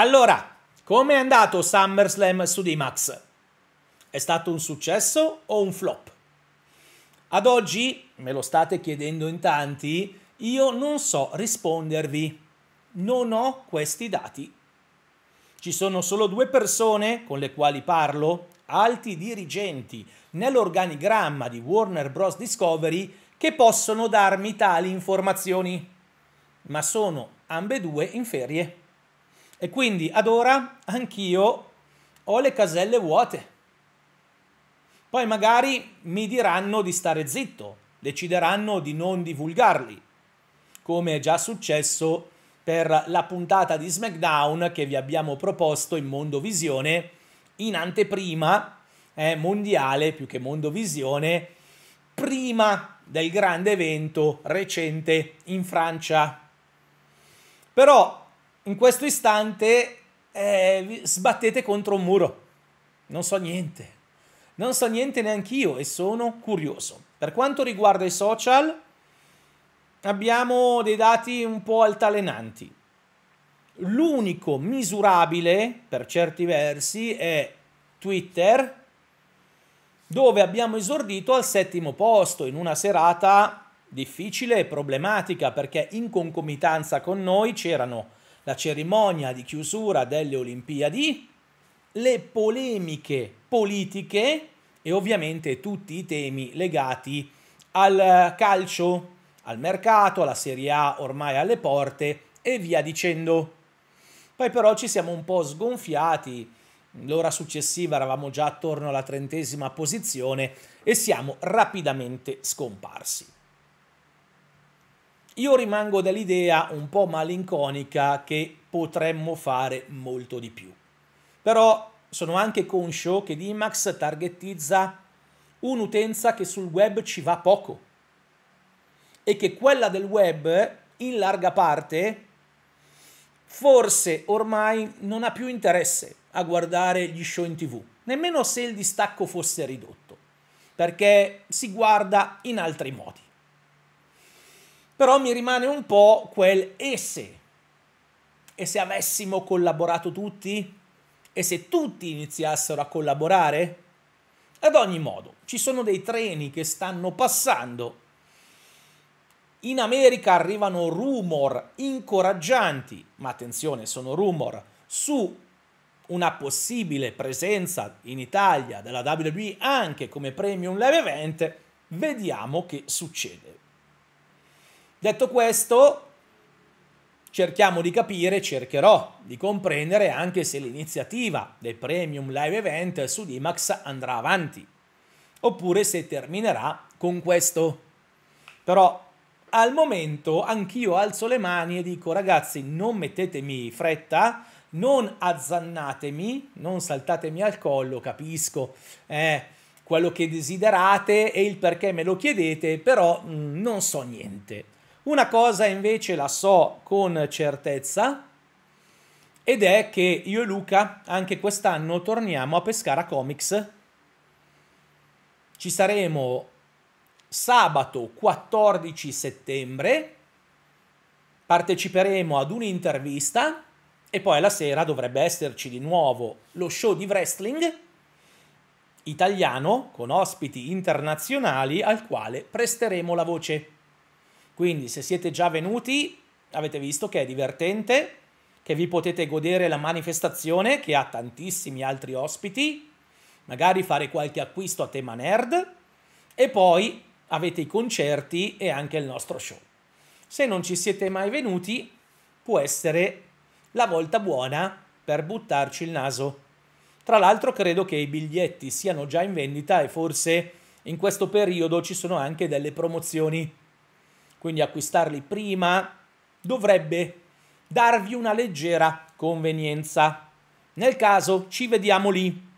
Allora, come è andato SummerSlam su D-Max? È stato un successo o un flop? Ad oggi, me lo state chiedendo in tanti, io non so rispondervi. Non ho questi dati. Ci sono solo due persone con le quali parlo, alti dirigenti nell'organigramma di Warner Bros. Discovery, che possono darmi tali informazioni. Ma sono ambedue in ferie. E quindi ad ora anch'io ho le caselle vuote. Poi magari mi diranno di stare zitto, decideranno di non divulgarli, come è già successo per la puntata di SmackDown che vi abbiamo proposto in Mondovisione in anteprima eh, mondiale più che Mondovisione, prima del grande evento recente in Francia. Però in questo istante eh, sbattete contro un muro. Non so niente. Non so niente neanche io e sono curioso. Per quanto riguarda i social, abbiamo dei dati un po' altalenanti. L'unico misurabile, per certi versi, è Twitter, dove abbiamo esordito al settimo posto in una serata difficile e problematica perché in concomitanza con noi c'erano la cerimonia di chiusura delle Olimpiadi, le polemiche politiche e ovviamente tutti i temi legati al calcio, al mercato, alla Serie A ormai alle porte e via dicendo. Poi però ci siamo un po' sgonfiati, l'ora successiva eravamo già attorno alla trentesima posizione e siamo rapidamente scomparsi io rimango dall'idea un po' malinconica che potremmo fare molto di più. Però sono anche conscio che Dimax targetizza un'utenza che sul web ci va poco e che quella del web in larga parte forse ormai non ha più interesse a guardare gli show in tv, nemmeno se il distacco fosse ridotto, perché si guarda in altri modi però mi rimane un po' quel e se. E se avessimo collaborato tutti? E se tutti iniziassero a collaborare? Ad ogni modo, ci sono dei treni che stanno passando. In America arrivano rumor incoraggianti, ma attenzione, sono rumor, su una possibile presenza in Italia della WWE anche come premium live event. Vediamo che succede. Detto questo, cerchiamo di capire, cercherò di comprendere anche se l'iniziativa del Premium Live Event su Dimax andrà avanti, oppure se terminerà con questo. Però al momento anch'io alzo le mani e dico ragazzi non mettetemi fretta, non azzannatemi, non saltatemi al collo, capisco eh, quello che desiderate e il perché me lo chiedete, però mh, mm, non so niente una cosa invece la so con certezza ed è che io e Luca anche quest'anno torniamo a Pescara Comics. Ci saremo sabato 14 settembre, parteciperemo ad un'intervista e poi la sera dovrebbe esserci di nuovo lo show di wrestling italiano con ospiti internazionali al quale presteremo la voce. Quindi se siete già venuti avete visto che è divertente, che vi potete godere la manifestazione che ha tantissimi altri ospiti, magari fare qualche acquisto a tema nerd e poi avete i concerti e anche il nostro show. Se non ci siete mai venuti può essere la volta buona per buttarci il naso. Tra l'altro credo che i biglietti siano già in vendita e forse in questo periodo ci sono anche delle promozioni quindi acquistarli prima, dovrebbe darvi una leggera convenienza. Nel caso ci vediamo lì.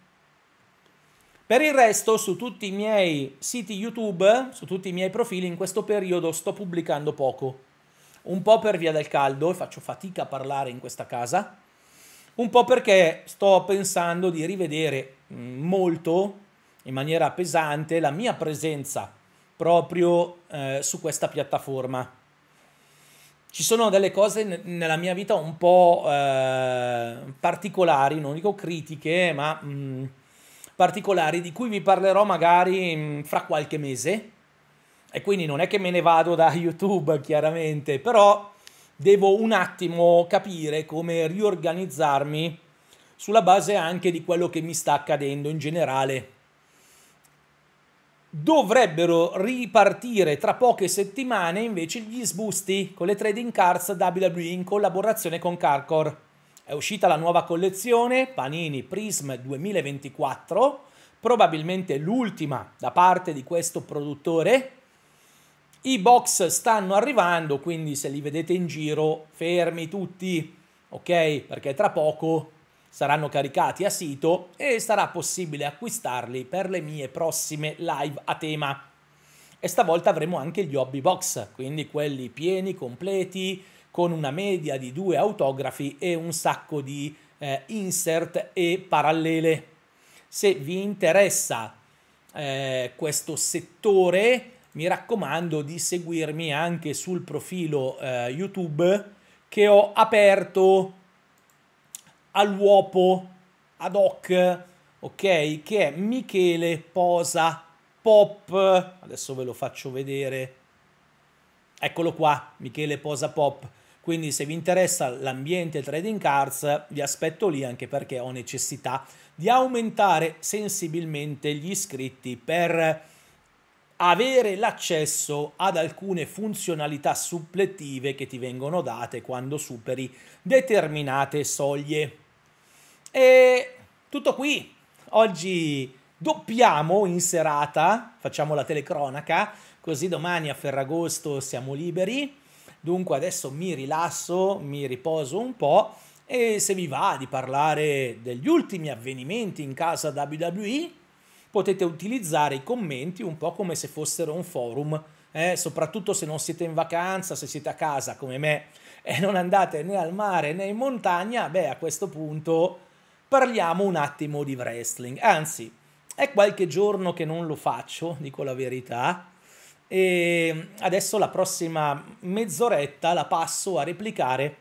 Per il resto, su tutti i miei siti YouTube, su tutti i miei profili, in questo periodo sto pubblicando poco. Un po' per via del caldo, e faccio fatica a parlare in questa casa, un po' perché sto pensando di rivedere mm, molto, in maniera pesante, la mia presenza proprio eh, su questa piattaforma. Ci sono delle cose nella mia vita un po' eh, particolari, non dico critiche, ma mh, mm, particolari, di cui vi parlerò magari mh, mm, fra qualche mese. E quindi non è che me ne vado da YouTube, chiaramente, però devo un attimo capire come riorganizzarmi sulla base anche di quello che mi sta accadendo in generale dovrebbero ripartire tra poche settimane invece gli sbusti con le trading cards WWE in collaborazione con Carcor. È uscita la nuova collezione Panini Prism 2024, probabilmente l'ultima da parte di questo produttore. I box stanno arrivando, quindi se li vedete in giro fermi tutti, ok? Perché tra poco saranno caricati a sito e sarà possibile acquistarli per le mie prossime live a tema. E stavolta avremo anche gli hobby box, quindi quelli pieni, completi, con una media di due autografi e un sacco di eh, insert e parallele. Se vi interessa eh, questo settore, mi raccomando di seguirmi anche sul profilo eh, YouTube che ho aperto all'uopo, ad hoc, ok? Che è Michele Posa Pop. Adesso ve lo faccio vedere. Eccolo qua, Michele Posa Pop. Quindi se vi interessa l'ambiente trading cards vi aspetto lì anche perché ho necessità di aumentare sensibilmente gli iscritti per avere l'accesso ad alcune funzionalità suppletive che ti vengono date quando superi determinate soglie. E tutto qui. Oggi doppiamo in serata, facciamo la telecronaca, così domani a Ferragosto siamo liberi. Dunque adesso mi rilasso, mi riposo un po' e se vi va di parlare degli ultimi avvenimenti in casa WWE, potete utilizzare i commenti un po' come se fossero un forum, eh? soprattutto se non siete in vacanza, se siete a casa come me e non andate né al mare né in montagna, beh a questo punto parliamo un attimo di wrestling. Anzi, è qualche giorno che non lo faccio, dico la verità. E ehm, adesso la prossima mezz'oretta la passo a replicare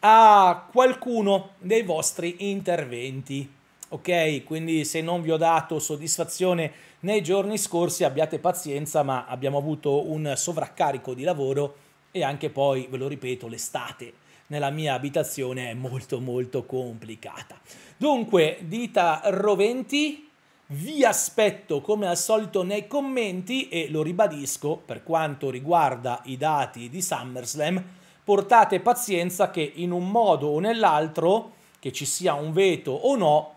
a qualcuno dei vostri interventi. Ok, quindi se non vi ho dato soddisfazione nei giorni scorsi abbiate pazienza, ma abbiamo avuto un sovraccarico di lavoro e anche poi, ve lo ripeto, l'estate nella mia abitazione è molto molto complicata. Dunque, dita roventi, vi aspetto come al solito nei commenti e lo ribadisco per quanto riguarda i dati di SummerSlam, portate pazienza che in un modo o nell'altro, che ci sia un veto o no,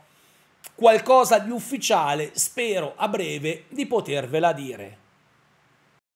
qualcosa di ufficiale spero a breve di potervela dire.